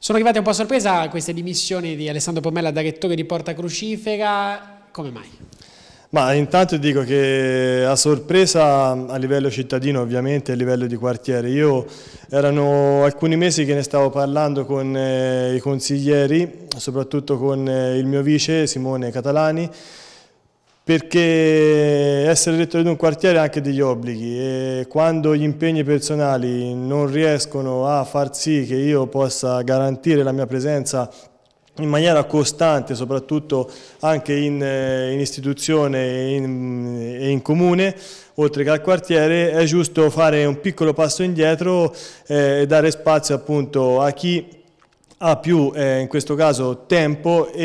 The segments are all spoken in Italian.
Sono arrivate un po' a sorpresa queste dimissioni di Alessandro Pomella da rettore di Porta Crucifera, come mai? Ma intanto dico che a sorpresa a livello cittadino ovviamente, a livello di quartiere, io erano alcuni mesi che ne stavo parlando con eh, i consiglieri, soprattutto con eh, il mio vice Simone Catalani, perché essere rettore di un quartiere ha anche degli obblighi e quando gli impegni personali non riescono a far sì che io possa garantire la mia presenza in maniera costante, soprattutto anche in, eh, in istituzione e in, in, comune, oltre che al quartiere, è giusto fare un piccolo passo indietro eh, e dare spazio appunto a chi ha più eh, in questo caso tempo e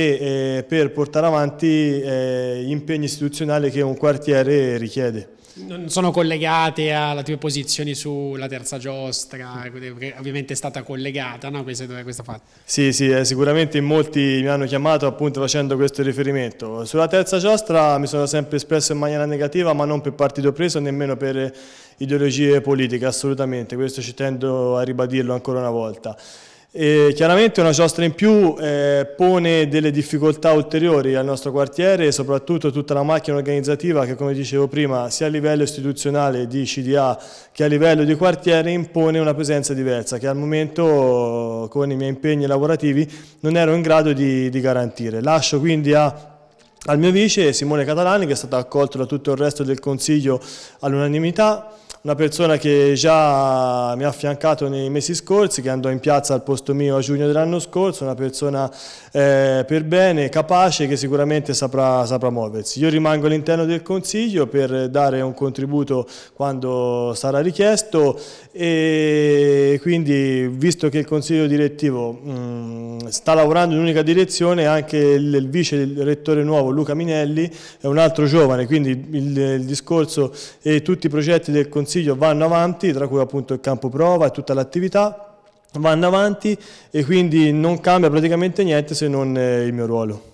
eh, per portare avanti eh, gli impegni istituzionali che un quartiere richiede. Non sono collegate alle tue posizioni sulla terza giostra, che ovviamente è stata collegata, no? questa, questa fatta. Sì, sì, eh, sicuramente in molti mi hanno chiamato appunto facendo questo riferimento. Sulla terza giostra mi sono sempre espresso in maniera negativa, ma non per partito preso, nemmeno per ideologie politiche, assolutamente, questo ci tendo a ribadirlo ancora una volta. E chiaramente una giostra in più eh, pone delle difficoltà ulteriori al nostro quartiere e soprattutto tutta la macchina organizzativa che come dicevo prima sia a livello istituzionale di CDA che a livello di quartiere impone una presenza diversa che al momento con i miei impegni lavorativi non ero in grado di, di garantire. Lascio quindi a al mio vice Simone Catalani che è stato accolto da tutto il resto del Consiglio all'unanimità una persona che già mi ha affiancato nei mesi scorsi, che andò in piazza al posto mio a giugno dell'anno scorso, una persona eh, per bene, capace, che sicuramente saprà, saprà muoversi. Io rimango all'interno del Consiglio per dare un contributo quando sarà richiesto e quindi visto che il Consiglio direttivo... Mh, mm, Ehm, sta lavorando in un'unica direzione anche il, il vice rettore nuovo Luca Minelli, è un altro giovane, quindi il, il, discorso e tutti i progetti del Consiglio vanno avanti, tra cui appunto il campo prova e tutta l'attività, vanno avanti e quindi non cambia praticamente niente se non eh, il mio ruolo.